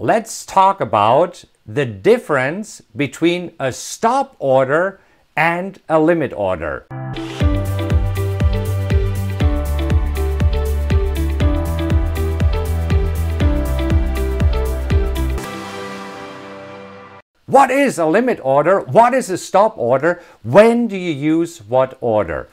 let's talk about the difference between a stop order and a limit order. What is a limit order? What is a stop order? When do you use what order?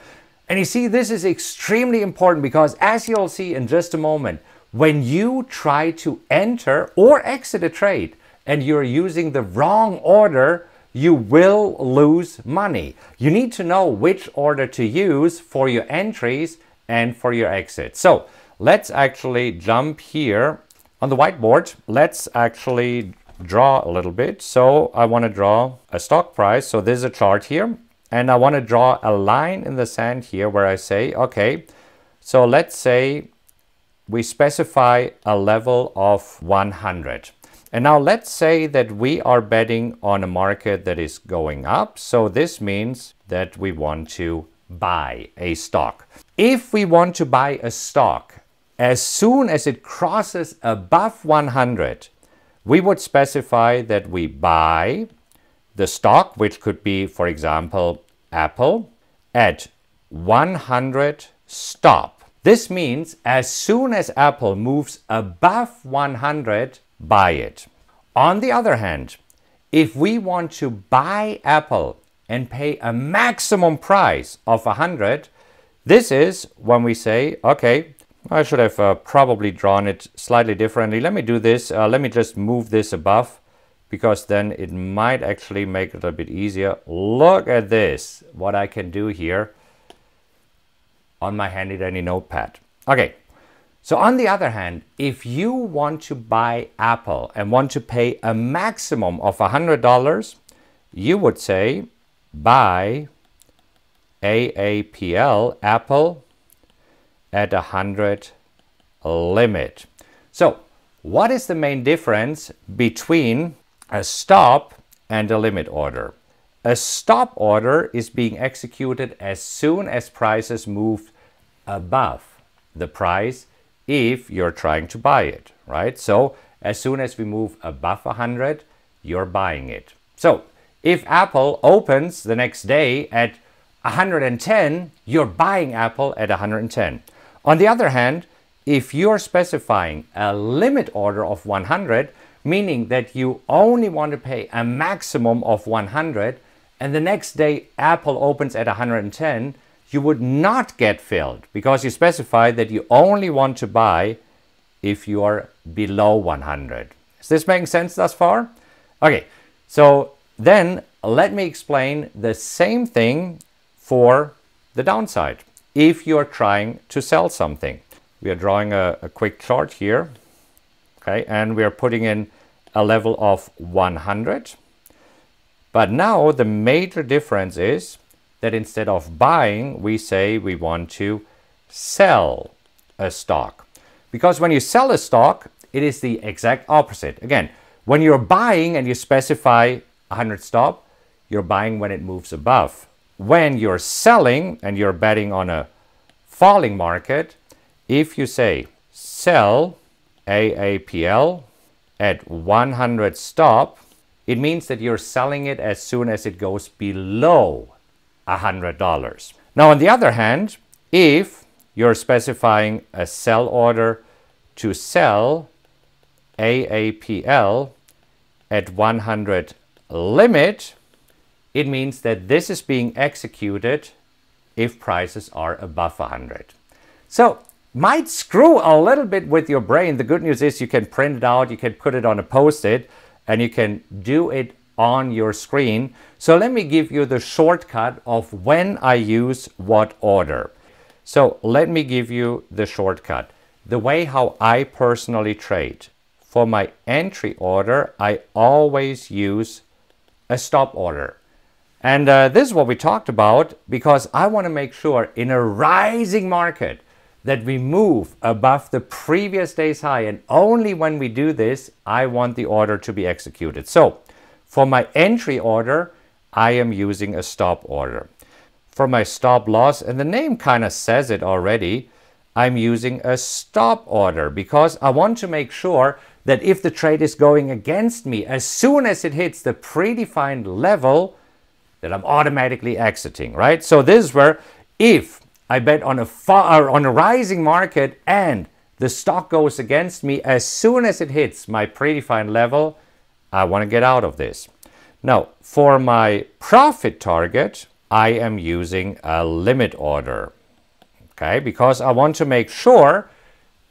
And you see, this is extremely important because as you'll see in just a moment, when you try to enter or exit a trade and you're using the wrong order, you will lose money. You need to know which order to use for your entries and for your exit. So let's actually jump here on the whiteboard. Let's actually draw a little bit. So I want to draw a stock price. So there's a chart here and I want to draw a line in the sand here where I say, okay, so let's say we specify a level of 100. And now let's say that we are betting on a market that is going up. So this means that we want to buy a stock. If we want to buy a stock, as soon as it crosses above 100, we would specify that we buy the stock, which could be, for example, Apple, at 100 stop. This means as soon as Apple moves above 100, buy it. On the other hand, if we want to buy Apple and pay a maximum price of 100, this is when we say, okay, I should have uh, probably drawn it slightly differently. Let me do this. Uh, let me just move this above because then it might actually make it a bit easier. Look at this, what I can do here on my handy dandy notepad. Okay, so on the other hand, if you want to buy Apple and want to pay a maximum of $100, you would say buy AAPL Apple at 100 limit. So what is the main difference between a stop and a limit order? A stop order is being executed as soon as prices move above the price if you're trying to buy it, right? So as soon as we move above 100, you're buying it. So if Apple opens the next day at 110, you're buying Apple at 110. On the other hand, if you're specifying a limit order of 100, meaning that you only want to pay a maximum of 100, and the next day Apple opens at 110, you would not get filled because you specify that you only want to buy if you are below 100. Is this making sense thus far? Okay, so then let me explain the same thing for the downside if you are trying to sell something. We are drawing a, a quick chart here, okay, and we are putting in a level of 100 but now the major difference is that instead of buying, we say we want to sell a stock. Because when you sell a stock, it is the exact opposite. Again, when you're buying and you specify 100 stop, you're buying when it moves above. When you're selling and you're betting on a falling market, if you say sell AAPL at 100 stop, it means that you're selling it as soon as it goes below $100. Now, on the other hand, if you're specifying a sell order to sell AAPL at 100 limit, it means that this is being executed if prices are above 100. So might screw a little bit with your brain. The good news is you can print it out, you can put it on a post-it, and you can do it on your screen. So let me give you the shortcut of when I use what order. So let me give you the shortcut. The way how I personally trade. For my entry order, I always use a stop order. And uh, this is what we talked about because I want to make sure in a rising market, that we move above the previous day's high. And only when we do this, I want the order to be executed. So for my entry order, I am using a stop order. For my stop loss, and the name kind of says it already, I'm using a stop order because I want to make sure that if the trade is going against me, as soon as it hits the predefined level, that I'm automatically exiting, right? So this is where if I bet on a far, uh, on a rising market and the stock goes against me as soon as it hits my predefined level, I want to get out of this. Now, for my profit target, I am using a limit order, okay? Because I want to make sure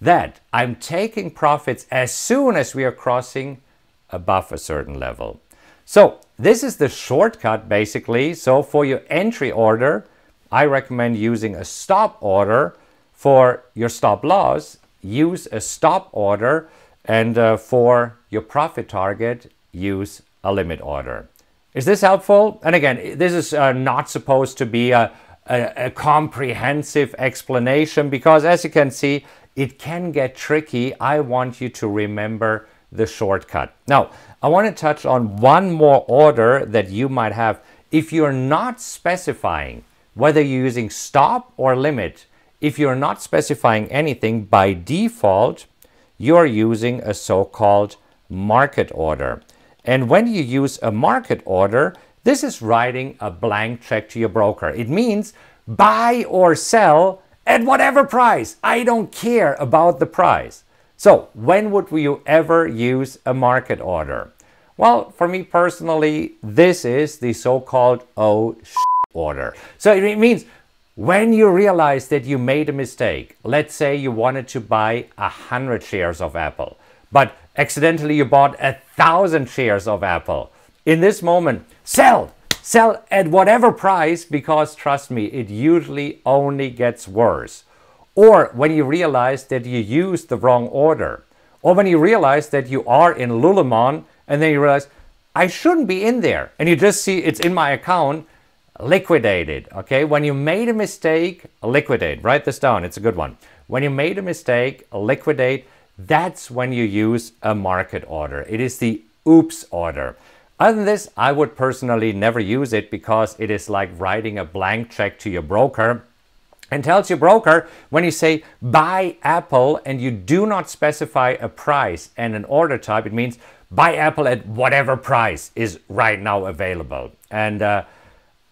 that I'm taking profits as soon as we are crossing above a certain level. So this is the shortcut basically. So for your entry order, I recommend using a stop order for your stop loss. Use a stop order and uh, for your profit target, use a limit order. Is this helpful? And again, this is uh, not supposed to be a, a, a comprehensive explanation because as you can see, it can get tricky. I want you to remember the shortcut. Now, I want to touch on one more order that you might have. If you're not specifying whether you're using stop or limit. If you're not specifying anything by default, you're using a so-called market order. And when you use a market order, this is writing a blank check to your broker. It means buy or sell at whatever price. I don't care about the price. So when would you ever use a market order? Well, for me personally, this is the so-called oh order. So it means when you realize that you made a mistake, let's say you wanted to buy 100 shares of Apple, but accidentally you bought a 1,000 shares of Apple. In this moment, sell! Sell at whatever price because trust me, it usually only gets worse. Or when you realize that you used the wrong order. Or when you realize that you are in Lululemon and then you realize, I shouldn't be in there. And you just see it's in my account liquidated. Okay, when you made a mistake, liquidate. Write this down, it's a good one. When you made a mistake, liquidate, that's when you use a market order. It is the oops order. Other than this, I would personally never use it because it is like writing a blank check to your broker and tells your broker when you say buy Apple and you do not specify a price and an order type, it means buy Apple at whatever price is right now available. And uh,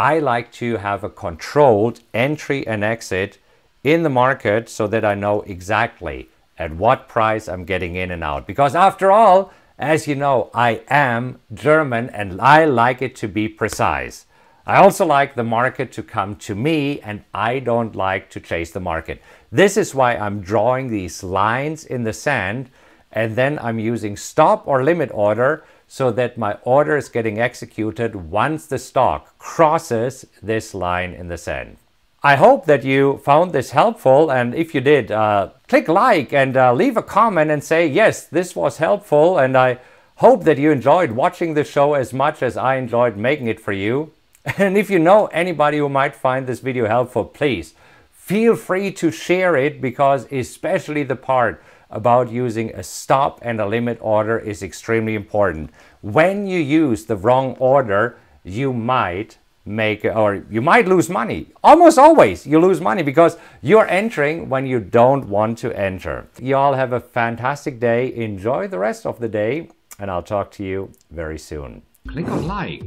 I like to have a controlled entry and exit in the market so that I know exactly at what price I'm getting in and out. Because after all, as you know, I am German and I like it to be precise. I also like the market to come to me and I don't like to chase the market. This is why I'm drawing these lines in the sand and then I'm using stop or limit order so that my order is getting executed once the stock crosses this line in the sand. I hope that you found this helpful and if you did, uh, click like and uh, leave a comment and say, yes, this was helpful and I hope that you enjoyed watching the show as much as I enjoyed making it for you. And if you know anybody who might find this video helpful, please feel free to share it because especially the part about using a stop and a limit order is extremely important. When you use the wrong order, you might make or you might lose money. Almost always you lose money because you're entering when you don't want to enter. Y'all have a fantastic day. Enjoy the rest of the day and I'll talk to you very soon. Click on like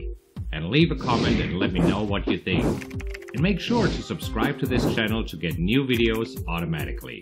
and leave a comment and let me know what you think. And make sure to subscribe to this channel to get new videos automatically.